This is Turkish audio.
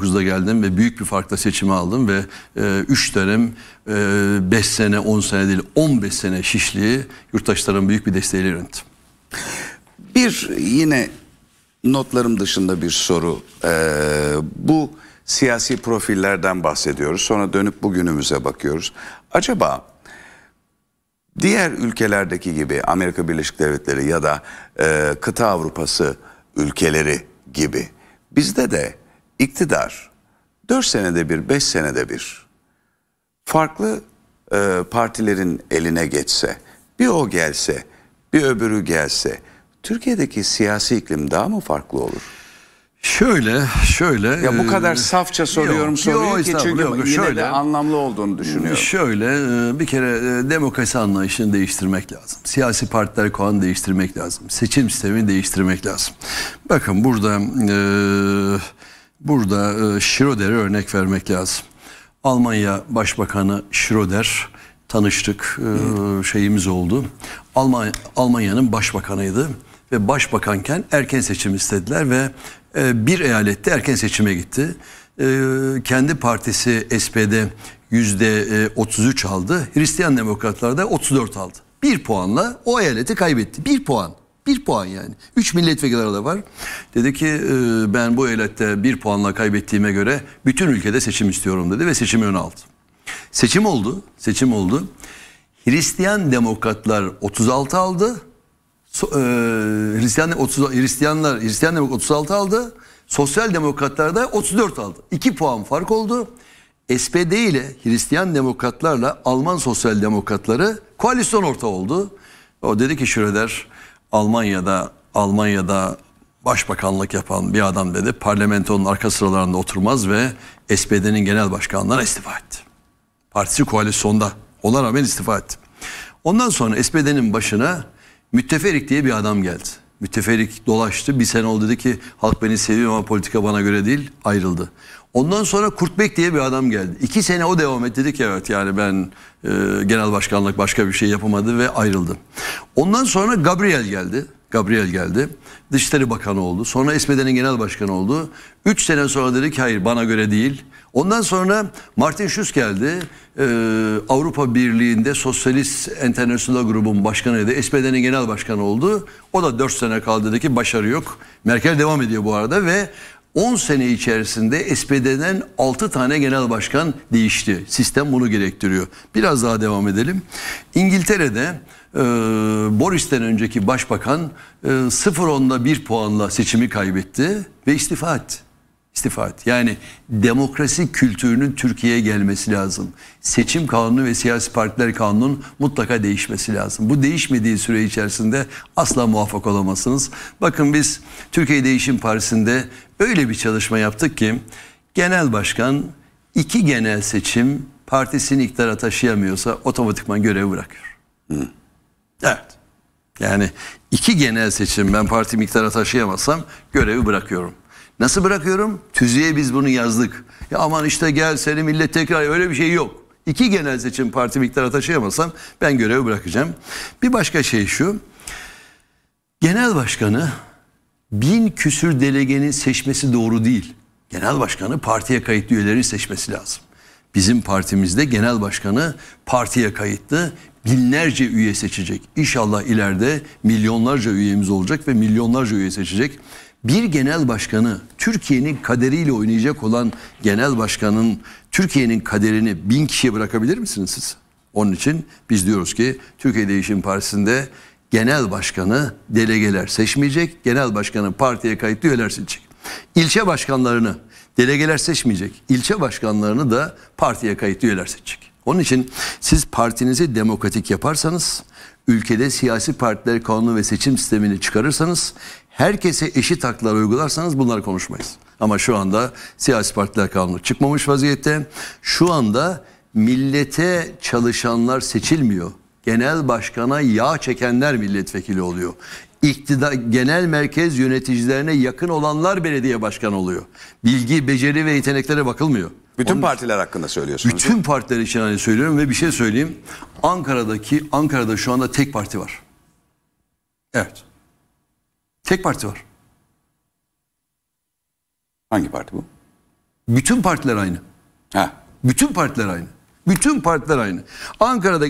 2009'da geldim ve büyük bir farkla seçimi aldım ve 3 e, dönem 5 e, sene 10 sene değil 15 sene şişliği yurttaşların büyük bir desteğiyle yönettim. Bir yine notlarım dışında bir soru. Ee, bu siyasi profillerden bahsediyoruz. Sonra dönüp bugünümüze bakıyoruz. Acaba diğer ülkelerdeki gibi Amerika Birleşik Devletleri ya da e, kıta Avrupası ülkeleri gibi bizde de iktidar 4 senede bir, 5 senede bir farklı e, partilerin eline geçse, bir o gelse, bir öbürü gelse, Türkiye'deki siyasi iklim daha mı farklı olur? Şöyle, şöyle. Ya bu kadar e, safça soruyorum yok, soruyu yok, ki çünkü yok, yine şöyle, de anlamlı olduğunu düşünüyorum. Şöyle, e, bir kere e, demokrasi anlayışını değiştirmek lazım. Siyasi partiler koan değiştirmek lazım. Seçim sistemini değiştirmek lazım. Bakın burada... E, Burada e, Schroeder'e örnek vermek lazım. Almanya Başbakanı Schröder tanıştık, e, şeyimiz oldu. Almanya Almanya'nın başbakanıydı ve başbakanken erken seçim istediler ve e, bir eyalette erken seçime gitti. E, kendi partisi SPD yüzde 33 e, aldı. Hristiyan Demokratlar da 34 aldı. Bir puanla o eyaleti kaybetti. Bir puan. Bir puan yani. Üç milletvekili arada var. Dedi ki e, ben bu eyalette bir puanla kaybettiğime göre bütün ülkede seçim istiyorum dedi ve seçimi öne aldı. Seçim oldu. Seçim oldu. Hristiyan demokratlar 36 aldı. So, e, Hristiyan, 30, Hristiyanlar Hristiyan demokrat 36 aldı. Sosyal demokratlar da 34 aldı. 2 puan fark oldu. SPD ile Hristiyan demokratlarla Alman sosyal demokratları koalisyon ortağı oldu. O dedi ki Schröder Almanya'da Almanya'da başbakanlık yapan bir adam dedi parlamentonun arka sıralarında oturmaz ve SPD'nin genel başkanlığına istifa etti. Partisi koalisyonda. Ona rağmen istifa etti. Ondan sonra SPD'nin başına Mütteferik diye bir adam geldi müteferrik dolaştı. Bir sene oldu dedi ki halk beni seviyor ama politika bana göre değil ayrıldı. Ondan sonra Kurtbek diye bir adam geldi. İki sene o devam etti dedi ki evet yani ben e, genel başkanlık başka bir şey yapamadı ve ayrıldım. Ondan sonra Gabriel geldi. Gabriel geldi. Dışişleri Bakanı oldu. Sonra Esmeden'in genel başkanı oldu. Üç sene sonra dedi ki hayır bana göre değil. Ondan sonra Martin Schulz geldi. Ee, Avrupa Birliği'nde Sosyalist Enternasyonel grubun başkanıydı. Esmeden'in genel başkanı oldu. O da dört sene kaldı dedi ki başarı yok. Merkel devam ediyor bu arada ve 10 sene içerisinde SPD'den 6 tane genel başkan değişti. Sistem bunu gerektiriyor. Biraz daha devam edelim. İngiltere'de e, Boris'ten önceki başbakan e, 0.10'da 1 puanla seçimi kaybetti ve istifa etti istifa et. Yani demokrasi kültürünün Türkiye'ye gelmesi lazım. Seçim kanunu ve siyasi partiler kanunun mutlaka değişmesi lazım. Bu değişmediği süre içerisinde asla muvaffak olamazsınız. Bakın biz Türkiye Değişim Partisi'nde öyle bir çalışma yaptık ki genel başkan iki genel seçim partisini iktidara taşıyamıyorsa otomatikman görevi bırakıyor. Evet. Yani iki genel seçim ben parti iktidara taşıyamazsam görevi bırakıyorum. Nasıl bırakıyorum? Tüzüğe biz bunu yazdık. Ya aman işte gel seni millet tekrar öyle bir şey yok. İki genel seçim parti miktara taşıyamazsam ben görevi bırakacağım. Bir başka şey şu. Genel başkanı bin küsür delegenin seçmesi doğru değil. Genel başkanı partiye kayıtlı üyelerin seçmesi lazım. Bizim partimizde genel başkanı partiye kayıtlı binlerce üye seçecek. İnşallah ileride milyonlarca üyemiz olacak ve milyonlarca üye seçecek bir genel başkanı Türkiye'nin kaderiyle oynayacak olan genel başkanın Türkiye'nin kaderini bin kişiye bırakabilir misiniz siz? Onun için biz diyoruz ki Türkiye Değişim Partisi'nde genel başkanı delegeler seçmeyecek. Genel başkanı partiye kayıtlı üyeler seçecek. İlçe başkanlarını delegeler seçmeyecek. ilçe başkanlarını da partiye kayıtlı üyeler seçecek. Onun için siz partinizi demokratik yaparsanız, ülkede siyasi partiler kanunu ve seçim sistemini çıkarırsanız herkese eşit haklar uygularsanız bunları konuşmayız. Ama şu anda siyasi partiler kanunu çıkmamış vaziyette. Şu anda millete çalışanlar seçilmiyor. Genel başkana yağ çekenler milletvekili oluyor. İktidar, genel merkez yöneticilerine yakın olanlar belediye başkanı oluyor. Bilgi, beceri ve yeteneklere bakılmıyor. Bütün Onun, partiler hakkında söylüyorsunuz. Bütün partiler için hani söylüyorum ve bir şey söyleyeyim. Ankara'daki Ankara'da şu anda tek parti var. Evet. Tek parti var. Hangi parti bu? Bütün partiler aynı. Ha. Bütün partiler aynı. Bütün partiler aynı. Ankara'da